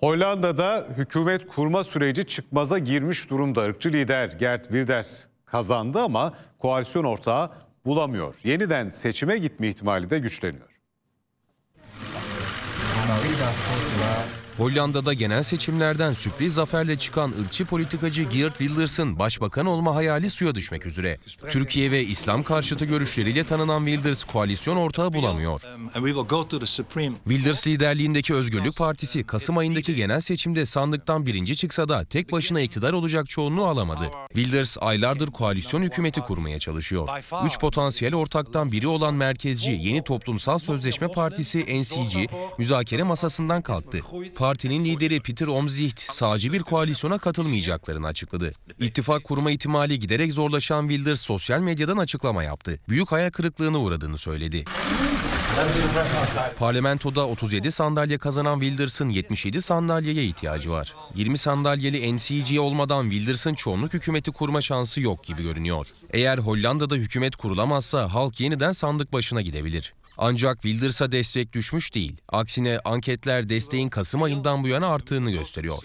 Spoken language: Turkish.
Hollanda'da hükümet kurma süreci çıkmaza girmiş durumda. Irkçı lider Gert Wilders kazandı ama koalisyon ortağı bulamıyor. Yeniden seçime gitme ihtimali de güçleniyor. Hollanda'da genel seçimlerden sürpriz zaferle çıkan ırkçı politikacı Geert Wilders'ın başbakan olma hayali suya düşmek üzere. Türkiye ve İslam karşıtı görüşleriyle tanınan Wilders koalisyon ortağı bulamıyor. Um, Wilders liderliğindeki Özgürlük Partisi Kasım ayındaki genel seçimde sandıktan birinci çıksa da tek başına iktidar olacak çoğunluğu alamadı. Wilders aylardır koalisyon hükümeti kurmaya çalışıyor. Üç potansiyel ortaktan biri olan merkezci Yeni Toplumsal Sözleşme Partisi NCG müzakere masasından kalktı. Parti partinin lideri Peter Omzicht sağcı bir koalisyona katılmayacaklarını açıkladı. İttifak kurma ihtimali giderek zorlaşan Wilders sosyal medyadan açıklama yaptı. Büyük hayal kırıklığına uğradığını söyledi. Parlamentoda 37 sandalye kazanan Wilders'ın 77 sandalyeye ihtiyacı var. 20 sandalyeli NCG olmadan Wilders'ın çoğunluk hükümeti kurma şansı yok gibi görünüyor. Eğer Hollanda'da hükümet kurulamazsa halk yeniden sandık başına gidebilir. Ancak Wilders'a destek düşmüş değil. Aksine anketler desteğin Kasım ayından bu yana arttığını gösteriyor.